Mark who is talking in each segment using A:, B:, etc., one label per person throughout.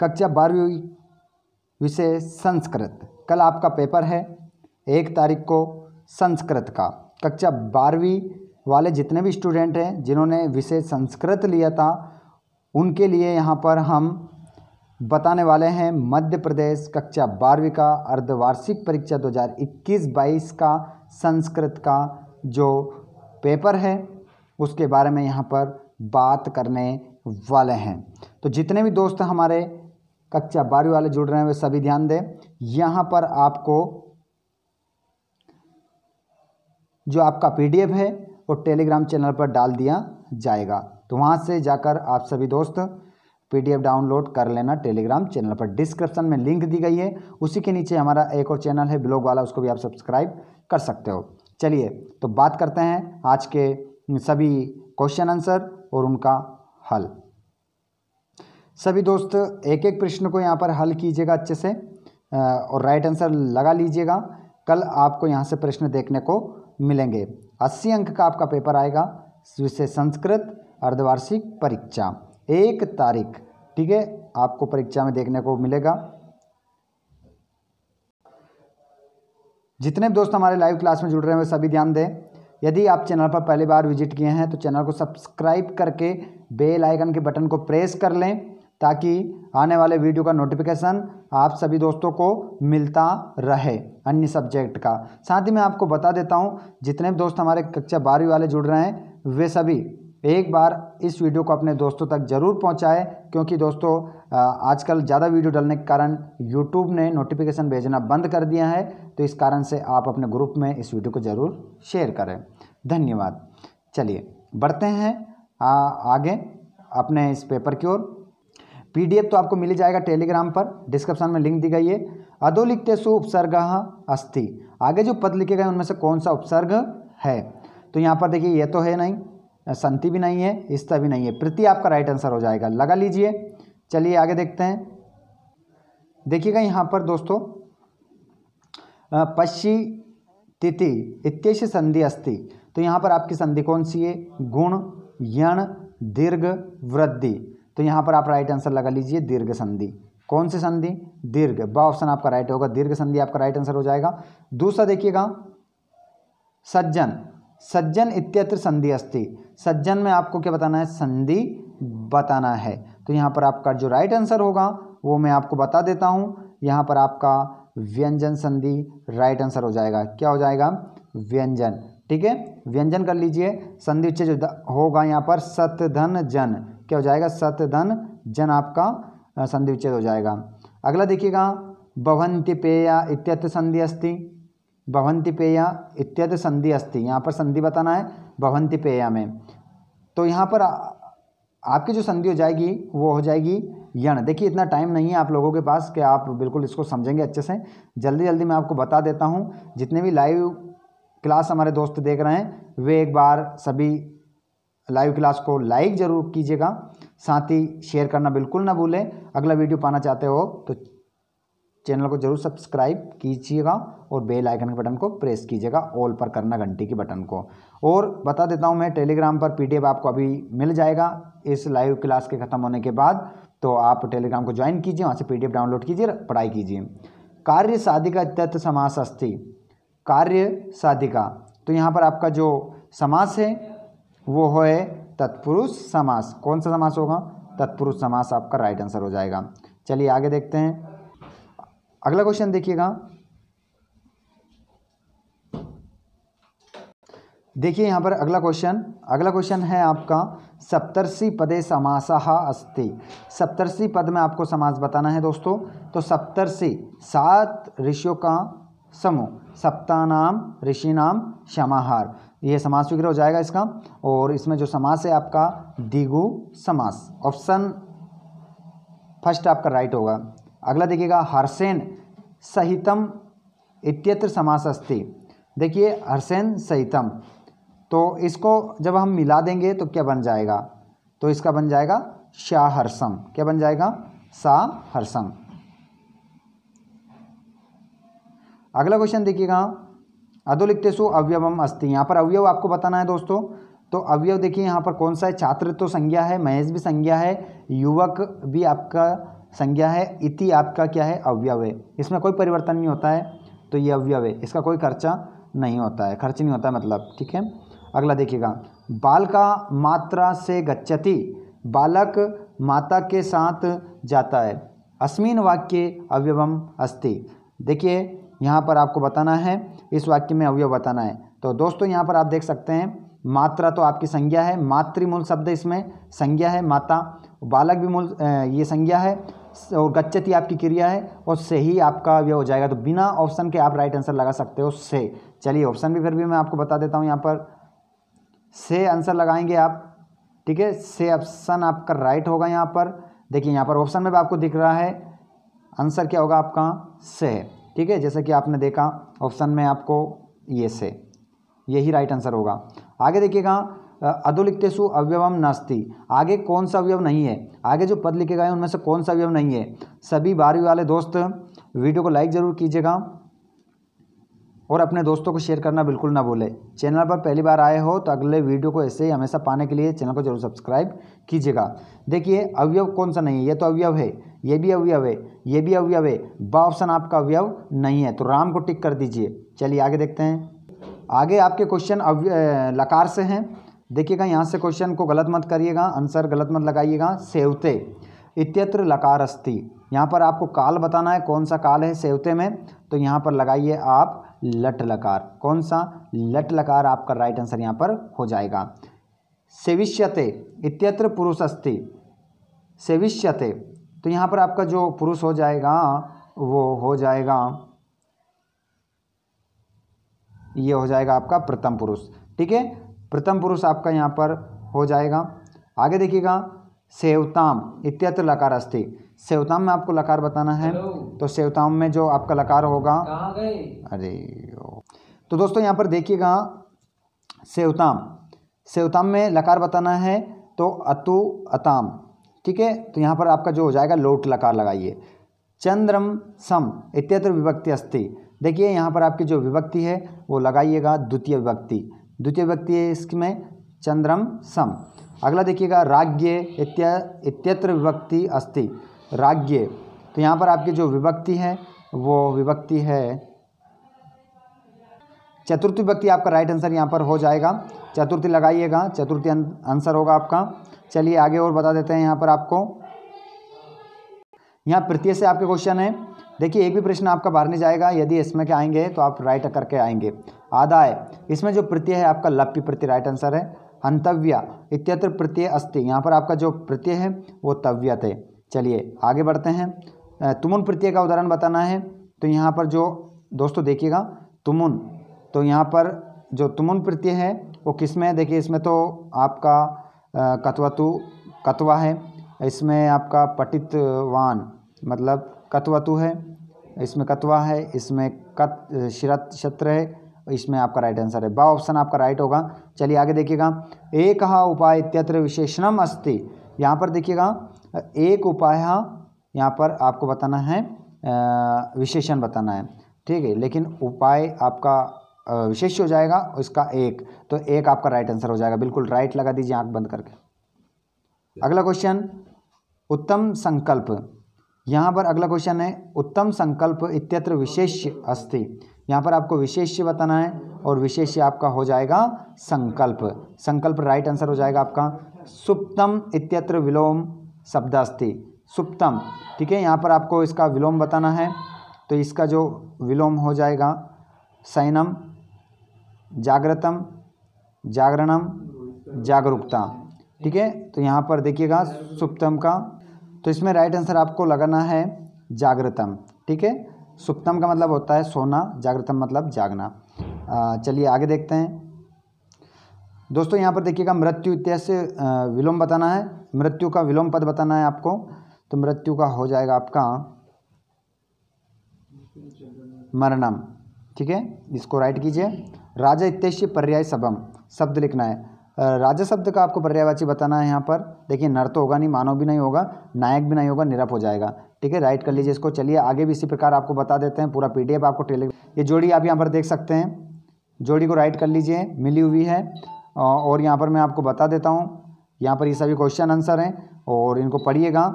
A: कक्षा बारहवीं विषय संस्कृत कल आपका पेपर है एक तारीख को संस्कृत का कक्षा बारहवीं वाले जितने भी स्टूडेंट हैं जिन्होंने विषय संस्कृत लिया था उनके लिए यहाँ पर हम बताने वाले हैं मध्य प्रदेश कक्षा बारहवीं का अर्धवार्षिक परीक्षा 2021-22 का संस्कृत का जो पेपर है उसके बारे में यहाँ पर बात करने वाले हैं तो जितने भी दोस्त हमारे कक्षा बारहवीं वाले जुड़ रहे हैं वे सभी ध्यान दें यहाँ पर आपको जो आपका पीडीएफ है वो टेलीग्राम चैनल पर डाल दिया जाएगा तो वहाँ से जाकर आप सभी दोस्त पीडीएफ डाउनलोड कर लेना टेलीग्राम चैनल पर डिस्क्रिप्शन में लिंक दी गई है उसी के नीचे हमारा एक और चैनल है ब्लॉग वाला उसको भी आप सब्सक्राइब कर सकते हो चलिए तो बात करते हैं आज के सभी क्वेश्चन आंसर और उनका हल सभी दोस्त एक एक प्रश्न को यहाँ पर हल कीजिएगा अच्छे से और राइट आंसर लगा लीजिएगा कल आपको यहाँ से प्रश्न देखने को मिलेंगे अस्सी अंक का आपका पेपर आएगा विषय संस्कृत अर्धवार्षिक परीक्षा एक तारीख ठीक है आपको परीक्षा में देखने को मिलेगा जितने भी दोस्त हमारे लाइव क्लास में जुड़ रहे हैं वे सभी ध्यान दें यदि आप चैनल पर पहली बार विजिट किए हैं तो चैनल को सब्सक्राइब करके बेल आइकन के बटन को प्रेस कर लें ताकि आने वाले वीडियो का नोटिफिकेशन आप सभी दोस्तों को मिलता रहे अन्य सब्जेक्ट का साथ ही मैं आपको बता देता हूँ जितने भी दोस्त हमारे कक्षा बारहवीं वाले जुड़ रहे हैं वे सभी एक बार इस वीडियो को अपने दोस्तों तक ज़रूर पहुँचाएँ क्योंकि दोस्तों आजकल ज़्यादा वीडियो डालने के कारण यूट्यूब ने नोटिफिकेशन भेजना बंद कर दिया है तो इस कारण से आप अपने ग्रुप में इस वीडियो को ज़रूर शेयर करें धन्यवाद चलिए बढ़ते हैं आ, आगे अपने इस पेपर की ओर पीडीएफ तो आपको मिल जाएगा टेलीग्राम पर डिस्क्रिप्शन में लिंक दी गई है अधोलिखते सु उपसर्ग अस्थि आगे जो पद लिखे गए उनमें से कौन सा उपसर्ग है तो यहाँ पर देखिए ये तो है नहीं संति भी नहीं है तरह भी नहीं है प्रति आपका राइट आंसर हो जाएगा लगा लीजिए चलिए आगे देखते हैं देखिएगा यहाँ पर दोस्तों पश्चि तिथि इत्यश संधि अस्थि तो यहाँ पर आपकी संधि कौन सी है गुण यण दीर्घ वृद्धि तो यहाँ पर आप राइट आंसर लगा लीजिए दीर्घ संधि कौन सी संधि दीर्घ ब ऑप्शन आपका राइट होगा दीर्घ संधि आपका राइट आंसर हो जाएगा दूसरा देखिएगा सज्जन सज्जन इत्यत्र संधि अस्थि सज्जन में आपको क्या बताना है संधि बताना है तो यहाँ पर आपका जो राइट आंसर होगा वो मैं आपको बता देता हूँ यहाँ पर आपका व्यंजन संधि राइट आंसर हो जाएगा क्या हो जाएगा व्यंजन ठीक है व्यंजन कर लीजिए संधि उच्च जो होगा यहाँ पर सतधन जन क्या हो जाएगा धन जन आपका संधि विच्छेद हो जाएगा अगला देखिएगा भवंति पेया इत्यत संधि अस्थि भवंति पेया इत्यत संधि अस्थि यहाँ पर संधि बताना है भवंति पेया में तो यहाँ पर आपकी जो संधि हो जाएगी वो हो जाएगी यण देखिए इतना टाइम नहीं है आप लोगों के पास कि आप बिल्कुल इसको समझेंगे अच्छे से जल्दी जल्दी मैं आपको बता देता हूँ जितने भी लाइव क्लास हमारे दोस्त देख रहे हैं वे एक बार सभी लाइव क्लास को लाइक ज़रूर कीजिएगा साथ ही शेयर करना बिल्कुल ना भूलें अगला वीडियो पाना चाहते हो तो चैनल को जरूर सब्सक्राइब कीजिएगा और बेल आइकन के बटन को प्रेस कीजिएगा ऑल पर करना घंटी के बटन को और बता देता हूँ मैं टेलीग्राम पर पीडीएफ आपको अभी मिल जाएगा इस लाइव क्लास के ख़त्म होने के बाद तो आप टेलीग्राम को ज्वाइन कीजिए वहाँ से पी डाउनलोड कीजिए पढ़ाई कीजिए कार्य साधिका तत्व समास अस्थि कार्य साधिका तो यहाँ पर आपका जो समास है वो है तत्पुरुष समास कौन सा समास होगा तत्पुरुष समास आपका राइट आंसर हो जाएगा चलिए आगे देखते हैं अगला क्वेश्चन देखिएगा देखिए यहाँ पर अगला क्वेश्चन अगला क्वेश्चन है आपका सप्तर्षि पदे समास अस्ति सप्तर्षि पद में आपको समास बताना है दोस्तों तो सप्तर्षि सात ऋषियों का समूह नाम ऋषि नाम समाहार ये समास विग्रह हो जाएगा इसका और इसमें जो समास है आपका दिगु समास ऑप्शन फर्स्ट आपका राइट होगा अगला देखिएगा हरसेन सहितम इत्यत्र समास अस्ति देखिए हरसेन सहितम तो इसको जब हम मिला देंगे तो क्या बन जाएगा तो इसका बन जाएगा हरसम क्या बन जाएगा हरसम अगला क्वेश्चन देखिएगा सु अवयवम अस्ति यहाँ पर अवयव आपको बताना है दोस्तों तो अवयव देखिए यहाँ पर कौन सा है छात्र तो संज्ञा है महेश भी संज्ञा है युवक भी आपका संज्ञा है इति आपका क्या है अवयव है इसमें कोई परिवर्तन नहीं होता है तो ये अवयव है इसका कोई खर्चा नहीं होता है खर्च नहीं होता है मतलब ठीक है अगला देखिएगा बाल का मात्रा से गच्छति बालक माता के साथ जाता है अस्मिन वाक्य अवयवम अस्ति देखिए यहाँ पर आपको बताना है इस वाक्य में अवयव बताना है तो दोस्तों यहाँ पर आप देख सकते हैं मात्रा तो आपकी संज्ञा है मातृमूल शब्द इसमें संज्ञा है माता बालक भी मूल ये संज्ञा है और गच्चती आपकी क्रिया है और से ही आपका अवयव हो जाएगा तो बिना ऑप्शन के आप राइट आंसर लगा सकते हो से चलिए ऑप्शन भी फिर भी मैं आपको बता देता हूँ यहाँ पर से आंसर लगाएंगे आप ठीक है से ऑप्शन आपका राइट होगा यहाँ पर देखिए यहाँ पर ऑप्शन में भी आपको दिख रहा है आंसर क्या होगा आपका से ठीक है जैसे कि आपने देखा ऑप्शन में आपको ये से यही राइट आंसर होगा आगे देखिएगा अधोलिखतेसु अवयवम नास्ति आगे कौन सा अवयव नहीं है आगे जो पद लिखे गए हैं उनमें से कौन सा अवयव नहीं है सभी बारहवीं वाले दोस्त वीडियो को लाइक ज़रूर कीजिएगा और अपने दोस्तों को शेयर करना बिल्कुल ना भूले चैनल पर पहली बार आए हो तो अगले वीडियो को ऐसे ही हमेशा पाने के लिए चैनल को जरूर सब्सक्राइब कीजिएगा देखिए अवयव कौन सा नहीं है ये तो अवयव है ये भी अवयव है ये भी अवयव है ब ऑप्शन आपका अवयव नहीं है तो राम को टिक कर दीजिए चलिए आगे देखते हैं आगे आपके क्वेश्चन अव्य लकार से हैं देखिएगा यहाँ से क्वेश्चन को गलत मत करिएगा आंसर गलत मत लगाइएगा सेवते इत्यत्र लकार अस्ति यहाँ पर आपको काल बताना है कौन सा काल है सेवते में तो यहाँ पर लगाइए आप लट लकार कौन सा लट लकार आपका राइट आंसर यहाँ पर हो जाएगा सेविष्यते इत्यत्र पुरुष अस्ति सेविष्यते तो यहाँ पर आपका जो पुरुष हो जाएगा वो हो जाएगा ये हो जाएगा आपका प्रथम पुरुष ठीक है प्रथम पुरुष आपका यहाँ पर हो जाएगा आगे देखिएगा सेवताम इत्यत्र लकार अस्थि सेवताम में आपको लकार बताना है तो सेवताम में जो आपका लकार होगा अरे तो दोस्तों यहाँ पर देखिएगा सेवताम सेवताम में लकार बताना है तो अतु अताम ठीक है तो यहाँ पर आपका जो हो जाएगा लोट लकार लगाइए चंद्रम सम इत्यत्र विभक्ति अस्थि देखिए यहाँ पर आपकी जो विभक्ति है वो लगाइएगा द्वितीय विभक्ति द्वितीय विभक्ति है इसमें चंद्रम सम अगला देखिएगा राज्य इत्यत्र विभक्ति अस्थि राज्य तो यहाँ पर आपकी जो विभक्ति है वो विभक्ति है चतुर्थ विभक्ति आपका राइट आंसर यहाँ पर हो जाएगा चतुर्थी लगाइएगा चतुर्थी आंसर होगा आपका चलिए आगे और बता देते हैं यहाँ पर आपको यहाँ प्रत्येक से आपके क्वेश्चन है देखिए एक भी प्रश्न आपका बाहर नहीं जाएगा यदि इसमें के आएंगे तो आप राइट करके आएंगे है इसमें जो प्रत्यय है आपका लप्य प्रत्यय राइट आंसर है अंतव्य इत्यत्र प्रत्यय अस्थि यहाँ पर आपका जो प्रत्यय है वो तव्यत है चलिए आगे बढ़ते हैं तुमुन प्रत्यय का उदाहरण बताना है तो यहाँ पर जो दोस्तों देखिएगा तुमुन तो यहाँ पर जो तुमुन प्रत्यय है वो किस में है देखिए इसमें तो आपका कतवतु कतवा है इसमें आपका पटितवान मतलब कतवतु है इसमें कतवा है इसमें कत शिरत शत्र है इसमें आपका राइट आंसर है बा ऑप्शन आपका राइट होगा चलिए आगे देखिएगा एक उपाय इत्यत्र विशेषणम अस्ति यहाँ पर देखिएगा एक उपाय हाँ, यहाँ पर आपको बताना है विशेषण बताना है ठीक है लेकिन उपाय आपका विशेष हो जाएगा इसका एक तो एक आपका राइट आंसर हो जाएगा बिल्कुल राइट लगा दीजिए आंख बंद करके अगला क्वेश्चन उत्तम संकल्प यहाँ पर अगला क्वेश्चन है उत्तम संकल्प इत्यत्र विशेष अस्थि यहाँ पर आपको विशेष बताना है और विशेष आपका हो जाएगा संकल्प संकल्प राइट आंसर हो जाएगा आपका सुप्तम इत्यत्र विलोम शब्द अस्थि सुप्तम ठीक है यहाँ पर आपको इसका विलोम बताना है तो इसका जो विलोम हो जाएगा सैनम जागृतम जागरणम जागरूकता ठीक है तो यहाँ पर देखिएगा सुप्तम का तो इसमें राइट आंसर आपको लगाना है जागृतम ठीक है सुप्तम का मतलब होता है सोना जागृतम मतलब जागना चलिए आगे देखते हैं दोस्तों यहाँ पर देखिएगा मृत्यु इत्यास विलोम बताना है मृत्यु का विलोम पद बताना है आपको तो मृत्यु का हो जाएगा आपका मरणम ठीक है इसको राइट कीजिए राजा इत्यस्य पर्याय सबम शब्द लिखना है राजा शब्द का आपको पर्यायवाची बताना है यहाँ पर देखिए नर तो होगा नहीं मानव भी नहीं होगा नायक भी नहीं होगा निरप हो जाएगा ठीक है राइट कर लीजिए इसको चलिए आगे भी इसी प्रकार आपको बता देते हैं पूरा पीडीएफ आपको टेलीग्राम ये जोड़ी आप यहाँ पर देख सकते हैं जोड़ी को राइट कर लीजिए मिली हुई है और यहाँ पर मैं आपको बता देता हूँ यहाँ पर ये सभी क्वेश्चन आंसर हैं और इनको पढ़िएगा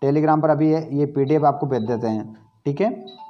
A: टेलीग्राम पर अभी ये पी आपको भेज देते हैं ठीक है